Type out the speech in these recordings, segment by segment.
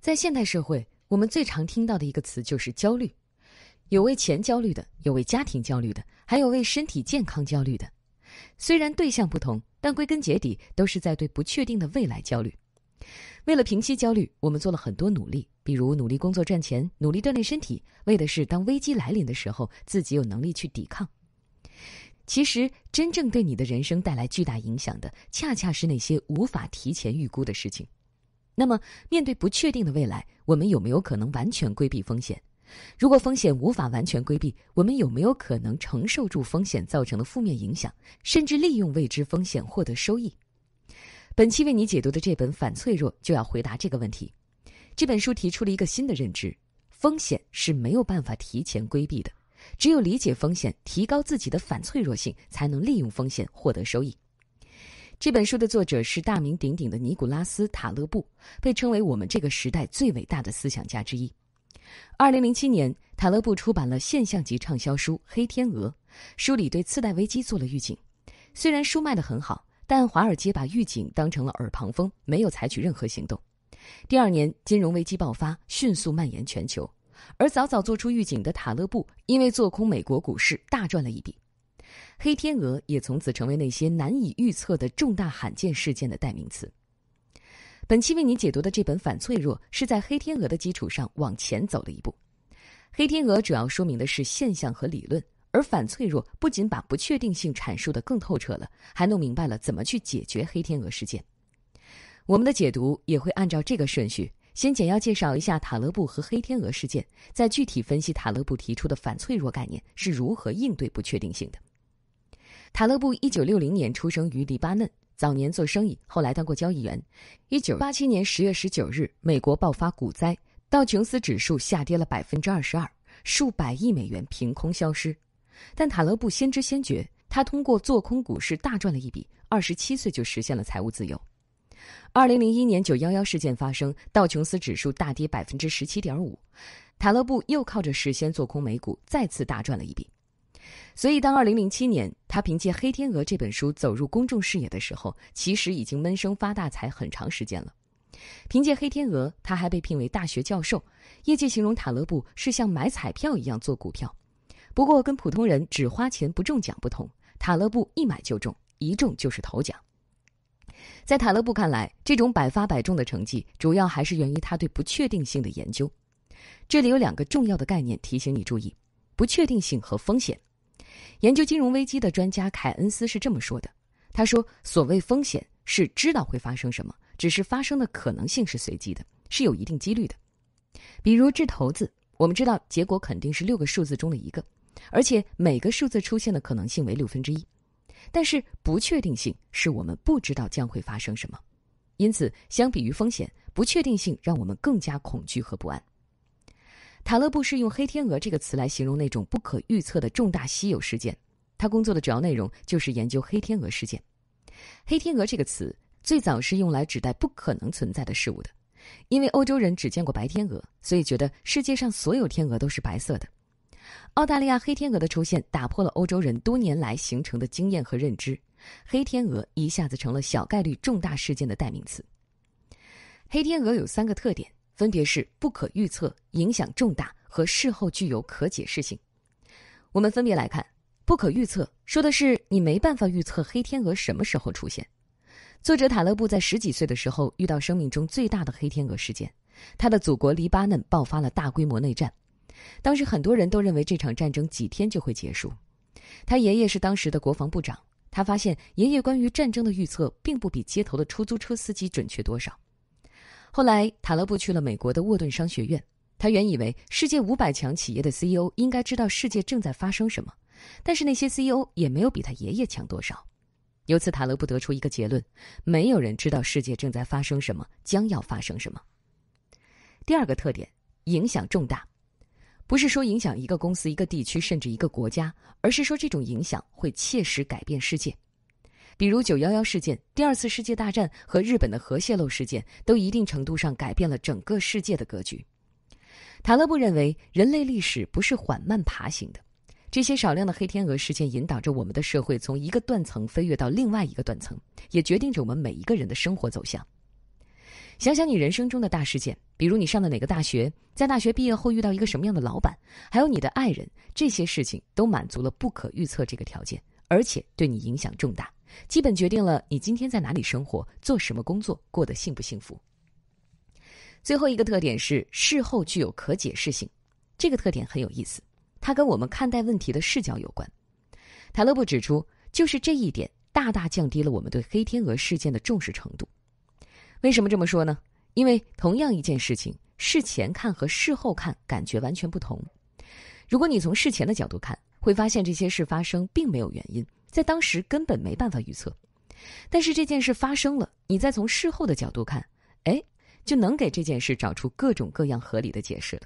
在现代社会，我们最常听到的一个词就是焦虑。有为钱焦虑的，有为家庭焦虑的，还有为身体健康焦虑的。虽然对象不同，但归根结底都是在对不确定的未来焦虑。为了平息焦虑，我们做了很多努力，比如努力工作赚钱，努力锻炼身体，为的是当危机来临的时候，自己有能力去抵抗。其实，真正对你的人生带来巨大影响的，恰恰是那些无法提前预估的事情。那么，面对不确定的未来，我们有没有可能完全规避风险？如果风险无法完全规避，我们有没有可能承受住风险造成的负面影响，甚至利用未知风险获得收益？本期为你解读的这本《反脆弱》，就要回答这个问题。这本书提出了一个新的认知：风险是没有办法提前规避的，只有理解风险，提高自己的反脆弱性，才能利用风险获得收益。这本书的作者是大名鼎鼎的尼古拉斯·塔勒布，被称为我们这个时代最伟大的思想家之一。二零零七年，塔勒布出版了现象级畅销书《黑天鹅》，书里对次贷危机做了预警。虽然书卖得很好，但华尔街把预警当成了耳旁风，没有采取任何行动。第二年，金融危机爆发，迅速蔓延全球。而早早做出预警的塔勒布，因为做空美国股市，大赚了一笔。黑天鹅也从此成为那些难以预测的重大罕见事件的代名词。本期为你解读的这本《反脆弱》，是在黑天鹅的基础上往前走了一步。黑天鹅主要说明的是现象和理论，而反脆弱不仅把不确定性阐述的更透彻了，还弄明白了怎么去解决黑天鹅事件。我们的解读也会按照这个顺序，先简要介绍一下塔勒布和黑天鹅事件，再具体分析塔勒布提出的反脆弱概念是如何应对不确定性的。塔勒布一九六零年出生于黎巴嫩，早年做生意，后来当过交易员。一九八七年十月十九日，美国爆发股灾，道琼斯指数下跌了百分之二十二，数百亿美元凭空消失。但塔勒布先知先觉，他通过做空股市大赚了一笔，二十七岁就实现了财务自由。二零零一年九幺幺事件发生，道琼斯指数大跌百分之十七点五，塔勒布又靠着事先做空美股，再次大赚了一笔。所以，当二零零七年他凭借《黑天鹅》这本书走入公众视野的时候，其实已经闷声发大财很长时间了。凭借《黑天鹅》，他还被聘为大学教授。业界形容塔勒布是像买彩票一样做股票，不过跟普通人只花钱不中奖不同，塔勒布一买就中，一中就是头奖。在塔勒布看来，这种百发百中的成绩主要还是源于他对不确定性的研究。这里有两个重要的概念提醒你注意：不确定性和风险。研究金融危机的专家凯恩斯是这么说的：“他说，所谓风险是知道会发生什么，只是发生的可能性是随机的，是有一定几率的。比如掷骰子，我们知道结果肯定是六个数字中的一个，而且每个数字出现的可能性为六分之一。但是不确定性是我们不知道将会发生什么，因此，相比于风险，不确定性让我们更加恐惧和不安。”塔勒布是用“黑天鹅”这个词来形容那种不可预测的重大稀有事件。他工作的主要内容就是研究黑天鹅事件。黑天鹅这个词最早是用来指代不可能存在的事物的，因为欧洲人只见过白天鹅，所以觉得世界上所有天鹅都是白色的。澳大利亚黑天鹅的出现打破了欧洲人多年来形成的经验和认知，黑天鹅一下子成了小概率重大事件的代名词。黑天鹅有三个特点。分别是不可预测、影响重大和事后具有可解释性。我们分别来看：不可预测说的是你没办法预测黑天鹅什么时候出现。作者塔勒布在十几岁的时候遇到生命中最大的黑天鹅事件，他的祖国黎巴嫩爆发了大规模内战。当时很多人都认为这场战争几天就会结束。他爷爷是当时的国防部长，他发现爷爷关于战争的预测并不比街头的出租车司机准确多少。后来，塔勒布去了美国的沃顿商学院。他原以为世界五百强企业的 CEO 应该知道世界正在发生什么，但是那些 CEO 也没有比他爷爷强多少。由此，塔勒布得出一个结论：没有人知道世界正在发生什么，将要发生什么。第二个特点，影响重大，不是说影响一个公司、一个地区，甚至一个国家，而是说这种影响会切实改变世界。比如九幺幺事件、第二次世界大战和日本的核泄漏事件，都一定程度上改变了整个世界的格局。塔勒布认为，人类历史不是缓慢爬行的，这些少量的黑天鹅事件引导着我们的社会从一个断层飞跃到另外一个断层，也决定着我们每一个人的生活走向。想想你人生中的大事件，比如你上的哪个大学，在大学毕业后遇到一个什么样的老板，还有你的爱人，这些事情都满足了不可预测这个条件。而且对你影响重大，基本决定了你今天在哪里生活、做什么工作、过得幸不幸福。最后一个特点是事后具有可解释性，这个特点很有意思，它跟我们看待问题的视角有关。塔勒布指出，就是这一点大大降低了我们对黑天鹅事件的重视程度。为什么这么说呢？因为同样一件事情，事前看和事后看感觉完全不同。如果你从事前的角度看，会发现这些事发生并没有原因，在当时根本没办法预测。但是这件事发生了，你再从事后的角度看，哎，就能给这件事找出各种各样合理的解释了。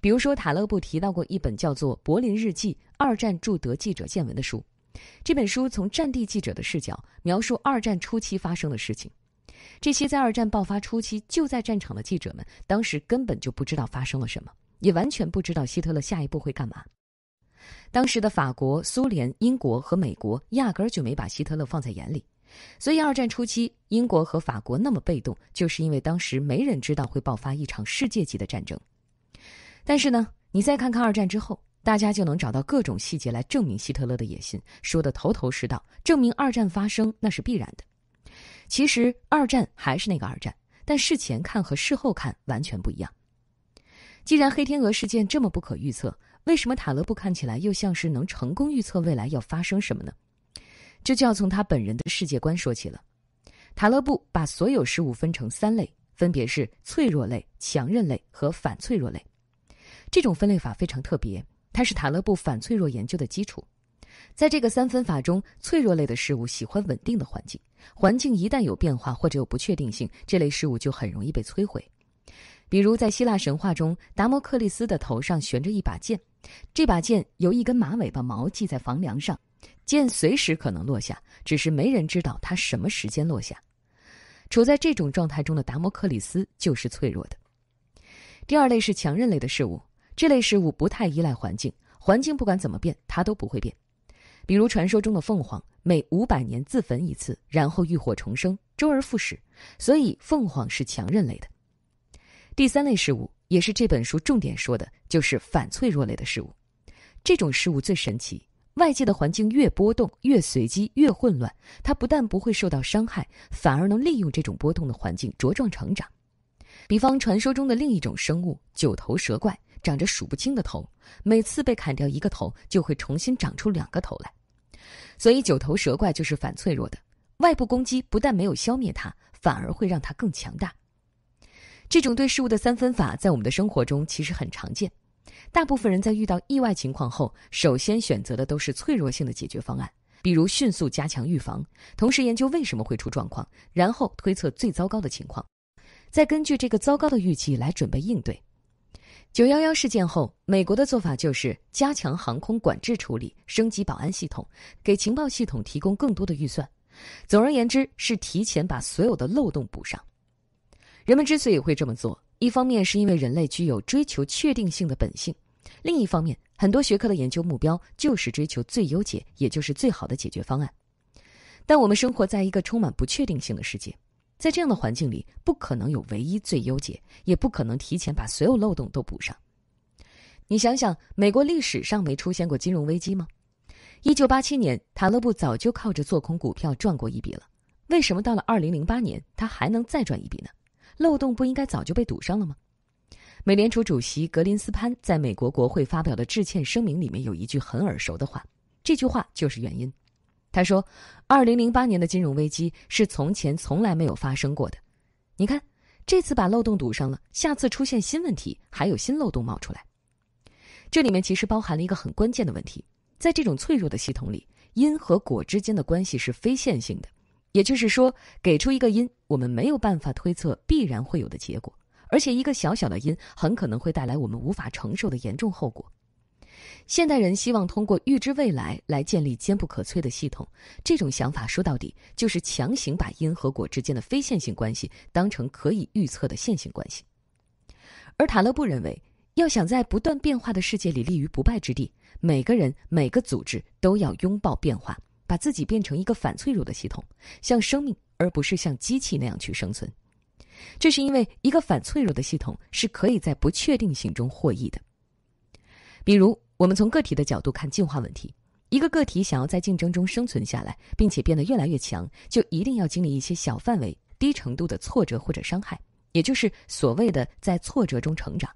比如说，塔勒布提到过一本叫做《柏林日记：二战驻德记者见闻》的书，这本书从战地记者的视角描述二战初期发生的事情。这些在二战爆发初期就在战场的记者们，当时根本就不知道发生了什么，也完全不知道希特勒下一步会干嘛。当时的法国、苏联、英国和美国压根儿就没把希特勒放在眼里，所以二战初期英国和法国那么被动，就是因为当时没人知道会爆发一场世界级的战争。但是呢，你再看看二战之后，大家就能找到各种细节来证明希特勒的野心，说得头头是道，证明二战发生那是必然的。其实二战还是那个二战，但事前看和事后看完全不一样。既然黑天鹅事件这么不可预测。为什么塔勒布看起来又像是能成功预测未来要发生什么呢？这就要从他本人的世界观说起了。塔勒布把所有事物分成三类，分别是脆弱类、强韧类和反脆弱类。这种分类法非常特别，它是塔勒布反脆弱研究的基础。在这个三分法中，脆弱类的事物喜欢稳定的环境，环境一旦有变化或者有不确定性，这类事物就很容易被摧毁。比如在希腊神话中，达摩克利斯的头上悬着一把剑。这把剑由一根马尾巴毛系在房梁上，剑随时可能落下，只是没人知道它什么时间落下。处在这种状态中的达摩克里斯就是脆弱的。第二类是强韧类的事物，这类事物不太依赖环境，环境不管怎么变，它都不会变。比如传说中的凤凰，每五百年自焚一次，然后浴火重生，周而复始，所以凤凰是强韧类的。第三类事物。也是这本书重点说的，就是反脆弱类的事物。这种事物最神奇，外界的环境越波动、越随机、越混乱，它不但不会受到伤害，反而能利用这种波动的环境茁壮成长。比方传说中的另一种生物——九头蛇怪，长着数不清的头，每次被砍掉一个头，就会重新长出两个头来。所以，九头蛇怪就是反脆弱的。外部攻击不但没有消灭它，反而会让它更强大。这种对事物的三分法在我们的生活中其实很常见。大部分人在遇到意外情况后，首先选择的都是脆弱性的解决方案，比如迅速加强预防，同时研究为什么会出状况，然后推测最糟糕的情况，再根据这个糟糕的预计来准备应对。九幺幺事件后，美国的做法就是加强航空管制处理，升级保安系统，给情报系统提供更多的预算。总而言之，是提前把所有的漏洞补上。人们之所以会这么做，一方面是因为人类具有追求确定性的本性，另一方面，很多学科的研究目标就是追求最优解，也就是最好的解决方案。但我们生活在一个充满不确定性的世界，在这样的环境里，不可能有唯一最优解，也不可能提前把所有漏洞都补上。你想想，美国历史上没出现过金融危机吗？一九八七年，塔勒布早就靠着做空股票赚过一笔了，为什么到了二零零八年，他还能再赚一笔呢？漏洞不应该早就被堵上了吗？美联储主席格林斯潘在美国国会发表的致歉声明里面有一句很耳熟的话，这句话就是原因。他说：“二零零八年的金融危机是从前从来没有发生过的。”你看，这次把漏洞堵上了，下次出现新问题，还有新漏洞冒出来。这里面其实包含了一个很关键的问题：在这种脆弱的系统里，因和果之间的关系是非线性的，也就是说，给出一个因。我们没有办法推测必然会有的结果，而且一个小小的因很可能会带来我们无法承受的严重后果。现代人希望通过预知未来来建立坚不可摧的系统，这种想法说到底就是强行把因和果之间的非线性关系当成可以预测的线性关系。而塔勒布认为，要想在不断变化的世界里立于不败之地，每个人、每个组织都要拥抱变化。把自己变成一个反脆弱的系统，像生命而不是像机器那样去生存，这是因为一个反脆弱的系统是可以在不确定性中获益的。比如，我们从个体的角度看进化问题，一个个体想要在竞争中生存下来，并且变得越来越强，就一定要经历一些小范围、低程度的挫折或者伤害，也就是所谓的在挫折中成长。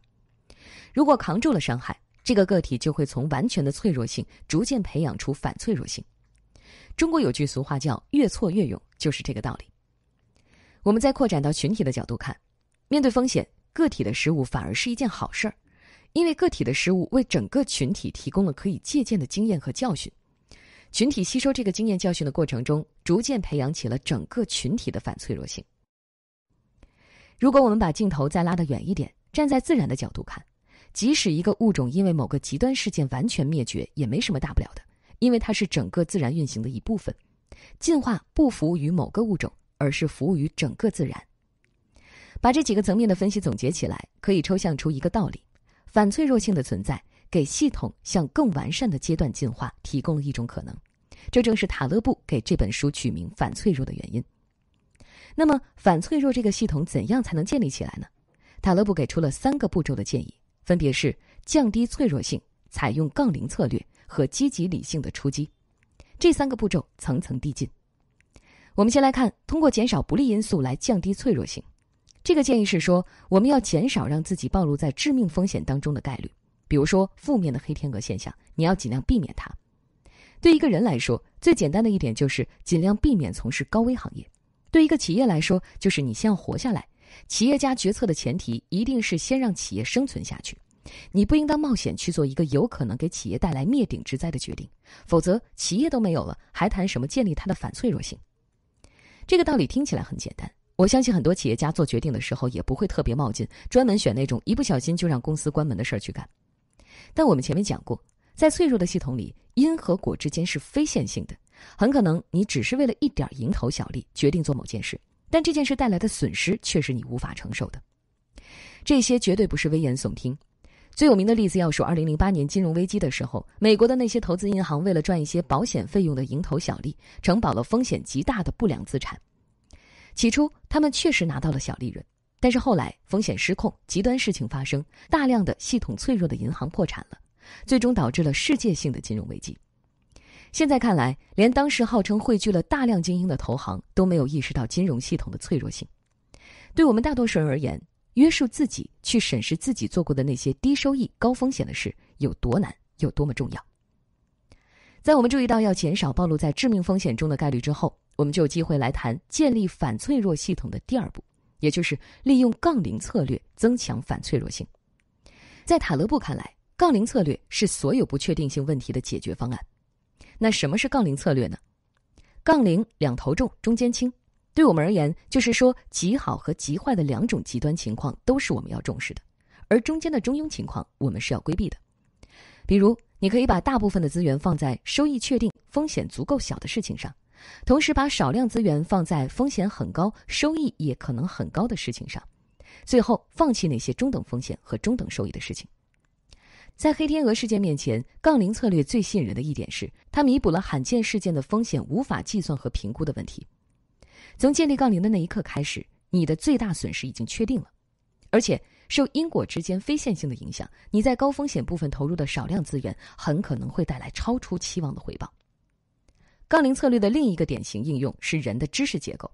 如果扛住了伤害，这个个体就会从完全的脆弱性逐渐培养出反脆弱性。中国有句俗话叫“越挫越勇”，就是这个道理。我们再扩展到群体的角度看，面对风险，个体的失误反而是一件好事儿，因为个体的失误为整个群体提供了可以借鉴的经验和教训。群体吸收这个经验教训的过程中，逐渐培养起了整个群体的反脆弱性。如果我们把镜头再拉得远一点，站在自然的角度看，即使一个物种因为某个极端事件完全灭绝，也没什么大不了的。因为它是整个自然运行的一部分，进化不服务于某个物种，而是服务于整个自然。把这几个层面的分析总结起来，可以抽象出一个道理：反脆弱性的存在，给系统向更完善的阶段进化提供了一种可能。这正是塔勒布给这本书取名“反脆弱”的原因。那么，反脆弱这个系统怎样才能建立起来呢？塔勒布给出了三个步骤的建议，分别是：降低脆弱性，采用杠铃策略。和积极理性的出击，这三个步骤层层递进。我们先来看，通过减少不利因素来降低脆弱性。这个建议是说，我们要减少让自己暴露在致命风险当中的概率。比如说，负面的黑天鹅现象，你要尽量避免它。对一个人来说，最简单的一点就是尽量避免从事高危行业；对一个企业来说，就是你先要活下来。企业家决策的前提，一定是先让企业生存下去。你不应当冒险去做一个有可能给企业带来灭顶之灾的决定，否则企业都没有了，还谈什么建立它的反脆弱性？这个道理听起来很简单，我相信很多企业家做决定的时候也不会特别冒进，专门选那种一不小心就让公司关门的事儿去干。但我们前面讲过，在脆弱的系统里，因和果之间是非线性的，很可能你只是为了一点蝇头小利决定做某件事，但这件事带来的损失却是你无法承受的。这些绝对不是危言耸听。最有名的例子要数2008年金融危机的时候，美国的那些投资银行为了赚一些保险费用的蝇头小利，承保了风险极大的不良资产。起初他们确实拿到了小利润，但是后来风险失控，极端事情发生，大量的系统脆弱的银行破产了，最终导致了世界性的金融危机。现在看来，连当时号称汇聚了大量精英的投行都没有意识到金融系统的脆弱性。对我们大多数人而言，约束自己去审视自己做过的那些低收益、高风险的事有多难，有多么重要。在我们注意到要减少暴露在致命风险中的概率之后，我们就有机会来谈建立反脆弱系统的第二步，也就是利用杠铃策略增强反脆弱性。在塔勒布看来，杠铃策略是所有不确定性问题的解决方案。那什么是杠铃策略呢？杠铃两头重，中间轻。对我们而言，就是说极好和极坏的两种极端情况都是我们要重视的，而中间的中庸情况我们是要规避的。比如，你可以把大部分的资源放在收益确定、风险足够小的事情上，同时把少量资源放在风险很高、收益也可能很高的事情上，最后放弃那些中等风险和中等收益的事情。在黑天鹅事件面前，杠铃策略最吸引人的一点是，它弥补了罕见事件的风险无法计算和评估的问题。从建立杠铃的那一刻开始，你的最大损失已经确定了，而且受因果之间非线性的影响，你在高风险部分投入的少量资源很可能会带来超出期望的回报。杠铃策略的另一个典型应用是人的知识结构。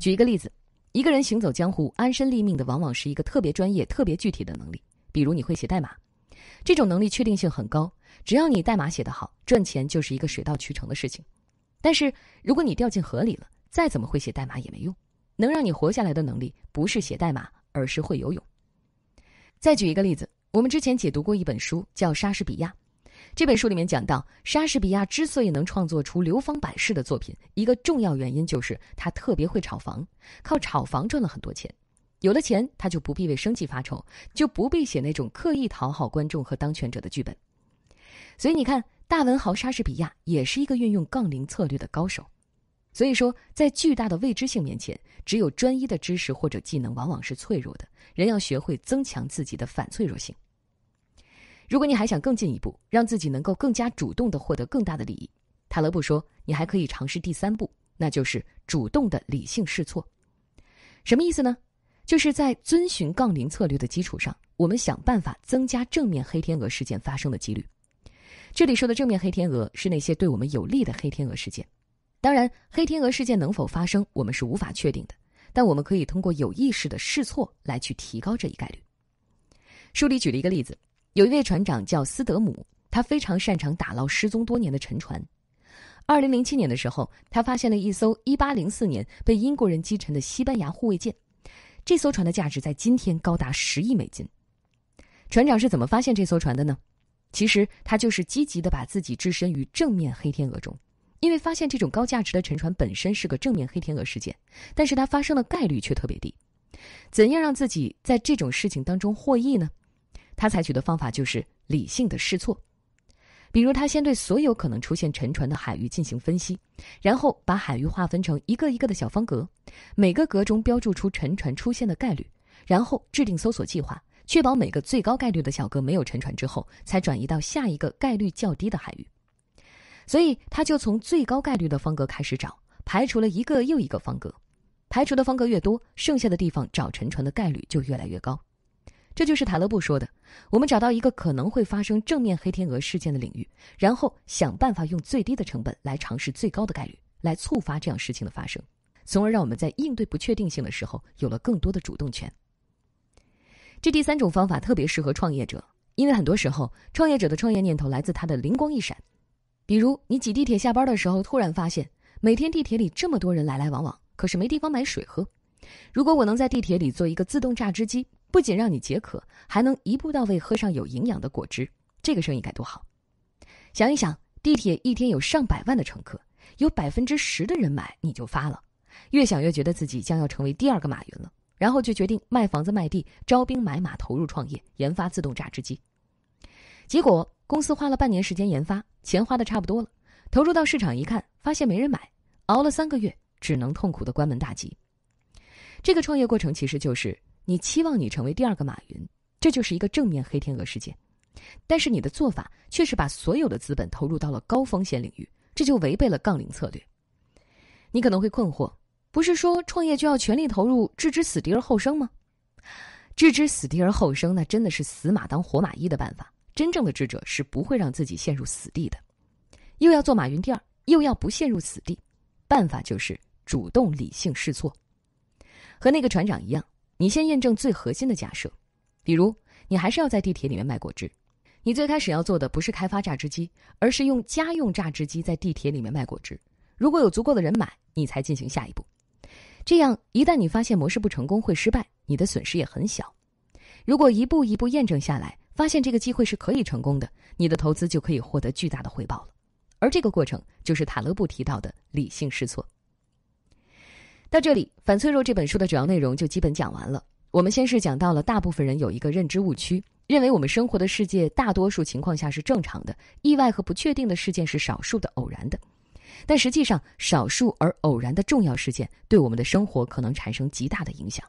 举一个例子，一个人行走江湖、安身立命的往往是一个特别专业、特别具体的能力，比如你会写代码，这种能力确定性很高，只要你代码写得好，赚钱就是一个水到渠成的事情。但是如果你掉进河里了，再怎么会写代码也没用，能让你活下来的能力不是写代码，而是会游泳。再举一个例子，我们之前解读过一本书，叫《莎士比亚》。这本书里面讲到，莎士比亚之所以能创作出流芳百世的作品，一个重要原因就是他特别会炒房，靠炒房赚了很多钱。有了钱，他就不必为生计发愁，就不必写那种刻意讨好观众和当权者的剧本。所以你看，大文豪莎士比亚也是一个运用杠铃策略的高手。所以说，在巨大的未知性面前，只有专一的知识或者技能往往是脆弱的。人要学会增强自己的反脆弱性。如果你还想更进一步，让自己能够更加主动的获得更大的利益，塔勒布说，你还可以尝试第三步，那就是主动的理性试错。什么意思呢？就是在遵循杠铃策略的基础上，我们想办法增加正面黑天鹅事件发生的几率。这里说的正面黑天鹅，是那些对我们有利的黑天鹅事件。当然，黑天鹅事件能否发生，我们是无法确定的。但我们可以通过有意识的试错来去提高这一概率。书里举了一个例子，有一位船长叫斯德姆，他非常擅长打捞失踪多年的沉船。二零零七年的时候，他发现了一艘一八零四年被英国人击沉的西班牙护卫舰。这艘船的价值在今天高达十亿美金。船长是怎么发现这艘船的呢？其实他就是积极的把自己置身于正面黑天鹅中。因为发现这种高价值的沉船本身是个正面黑天鹅事件，但是它发生的概率却特别低。怎样让自己在这种事情当中获益呢？他采取的方法就是理性的试错。比如，他先对所有可能出现沉船的海域进行分析，然后把海域划分成一个一个的小方格，每个格中标注出沉船出现的概率，然后制定搜索计划，确保每个最高概率的小格没有沉船之后，才转移到下一个概率较低的海域。所以他就从最高概率的方格开始找，排除了一个又一个方格，排除的方格越多，剩下的地方找沉船的概率就越来越高。这就是塔勒布说的：我们找到一个可能会发生正面黑天鹅事件的领域，然后想办法用最低的成本来尝试最高的概率，来触发这样事情的发生，从而让我们在应对不确定性的时候有了更多的主动权。这第三种方法特别适合创业者，因为很多时候创业者的创业念头来自他的灵光一闪。比如，你挤地铁下班的时候，突然发现每天地铁里这么多人来来往往，可是没地方买水喝。如果我能在地铁里做一个自动榨汁机，不仅让你解渴，还能一步到位喝上有营养的果汁，这个生意该多好！想一想，地铁一天有上百万的乘客，有百分之十的人买，你就发了。越想越觉得自己将要成为第二个马云了，然后就决定卖房子卖地，招兵买马，投入创业，研发自动榨汁机。结果。公司花了半年时间研发，钱花的差不多了，投入到市场一看，发现没人买，熬了三个月，只能痛苦的关门大吉。这个创业过程其实就是你期望你成为第二个马云，这就是一个正面黑天鹅事件。但是你的做法却是把所有的资本投入到了高风险领域，这就违背了杠铃策略。你可能会困惑，不是说创业就要全力投入，置之死地而后生吗？置之死地而后生，那真的是死马当活马医的办法。真正的智者是不会让自己陷入死地的，又要做马云第二，又要不陷入死地，办法就是主动理性试错，和那个船长一样，你先验证最核心的假设，比如你还是要在地铁里面卖果汁，你最开始要做的不是开发榨汁机，而是用家用榨汁机在地铁里面卖果汁，如果有足够的人买，你才进行下一步，这样一旦你发现模式不成功会失败，你的损失也很小，如果一步一步验证下来。发现这个机会是可以成功的，你的投资就可以获得巨大的回报了。而这个过程就是塔勒布提到的理性试错。到这里，《反脆弱》这本书的主要内容就基本讲完了。我们先是讲到了大部分人有一个认知误区，认为我们生活的世界大多数情况下是正常的，意外和不确定的事件是少数的、偶然的。但实际上，少数而偶然的重要事件对我们的生活可能产生极大的影响。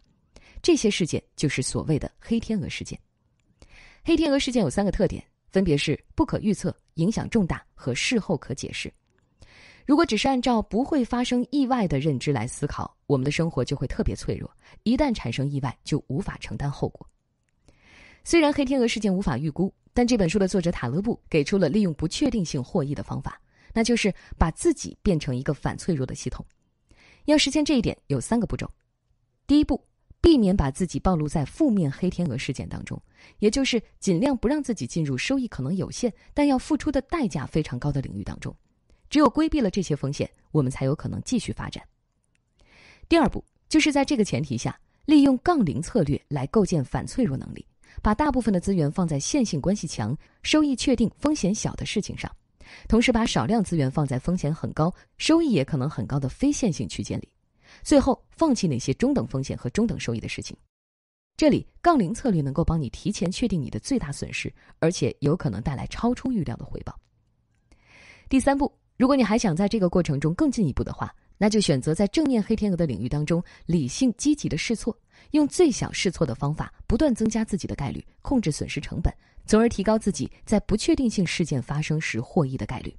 这些事件就是所谓的黑天鹅事件。黑天鹅事件有三个特点，分别是不可预测、影响重大和事后可解释。如果只是按照不会发生意外的认知来思考，我们的生活就会特别脆弱，一旦产生意外，就无法承担后果。虽然黑天鹅事件无法预估，但这本书的作者塔勒布给出了利用不确定性获益的方法，那就是把自己变成一个反脆弱的系统。要实现这一点，有三个步骤。第一步。避免把自己暴露在负面黑天鹅事件当中，也就是尽量不让自己进入收益可能有限但要付出的代价非常高的领域当中。只有规避了这些风险，我们才有可能继续发展。第二步就是在这个前提下，利用杠铃策略来构建反脆弱能力，把大部分的资源放在线性关系强、收益确定、风险小的事情上，同时把少量资源放在风险很高、收益也可能很高的非线性区间里。最后，放弃那些中等风险和中等收益的事情。这里，杠铃策略能够帮你提前确定你的最大损失，而且有可能带来超出预料的回报。第三步，如果你还想在这个过程中更进一步的话，那就选择在正面黑天鹅的领域当中，理性积极的试错，用最小试错的方法，不断增加自己的概率，控制损失成本，从而提高自己在不确定性事件发生时获益的概率。